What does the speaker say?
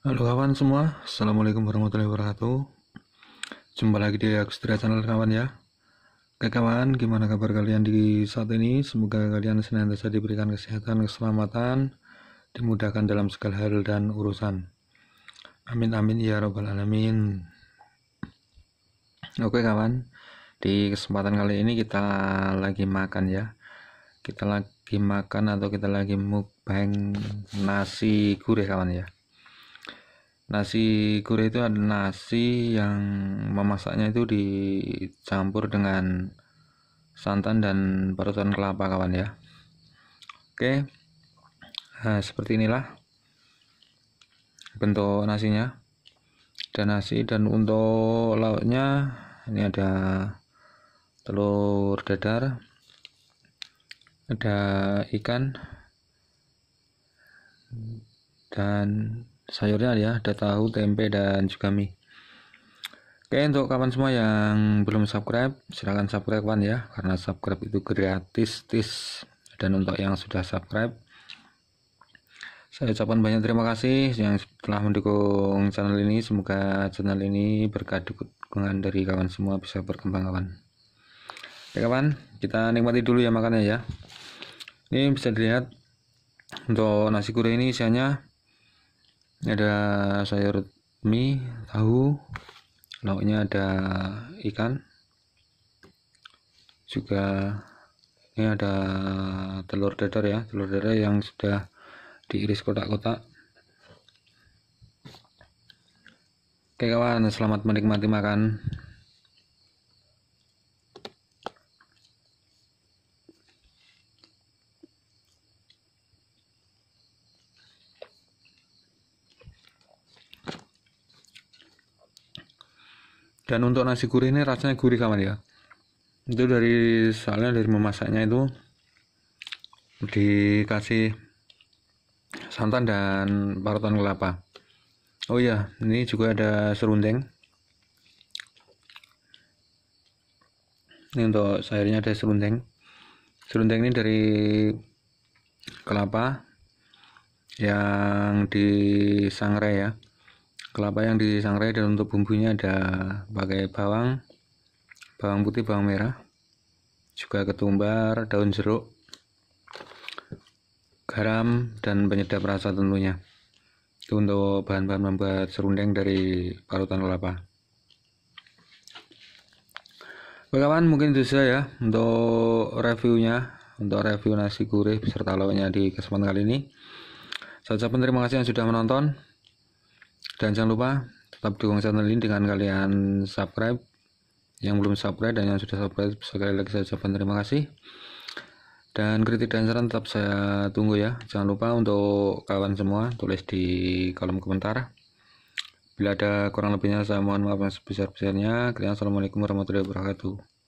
Halo kawan semua, Assalamualaikum warahmatullahi wabarakatuh Jumpa lagi di agustria Channel kawan ya Oke kawan, gimana kabar kalian di saat ini? Semoga kalian senantiasa diberikan kesehatan, keselamatan Dimudahkan dalam segala hal dan urusan Amin amin ya robbal alamin Oke kawan, di kesempatan kali ini kita lagi makan ya Kita lagi makan atau kita lagi mukbang nasi gurih kawan ya Nasi gurih itu ada nasi yang memasaknya itu dicampur dengan santan dan parutan kelapa kawan ya. Oke, nah, seperti inilah bentuk nasinya. Dan nasi dan untuk lauknya ini ada telur dadar, ada ikan dan sayurnya ya ada tahu tempe dan juga mie oke untuk kawan semua yang belum subscribe silahkan subscribe kawan ya karena subscribe itu gratis tis dan untuk yang sudah subscribe saya ucapkan banyak terima kasih yang telah mendukung channel ini semoga channel ini berkat dukungan dari kawan semua bisa berkembang kawan oke kawan kita nikmati dulu ya makannya ya ini bisa dilihat untuk nasi kure ini isiannya ada sayur mie tahu lauknya ada ikan juga ini ada telur dadar ya telur dadar yang sudah diiris kotak-kotak oke kawan selamat menikmati makan dan untuk nasi gurih ini rasanya gurih sama ya itu dari soalnya dari memasaknya itu dikasih santan dan parutan kelapa oh iya ini juga ada serundeng ini untuk sayurnya ada serundeng serundeng ini dari kelapa yang disangrai ya kelapa yang disangrai dan untuk bumbunya ada pakai bawang bawang putih bawang merah juga ketumbar daun jeruk garam dan penyedap rasa tentunya itu untuk bahan-bahan membuat serundeng dari parutan kelapa bagaimana mungkin itu saja ya untuk reviewnya untuk review nasi gurih beserta lauknya di kesempatan kali ini saya ucapkan terima kasih yang sudah menonton dan jangan lupa tetap dukung channel ini dengan kalian subscribe yang belum subscribe dan yang sudah subscribe sekali lagi saya ucapkan terima kasih dan kritik dan saran tetap saya tunggu ya jangan lupa untuk kawan semua tulis di kolom komentar bila ada kurang lebihnya saya mohon maaf yang sebesar-besarnya kalian assalamualaikum warahmatullahi wabarakatuh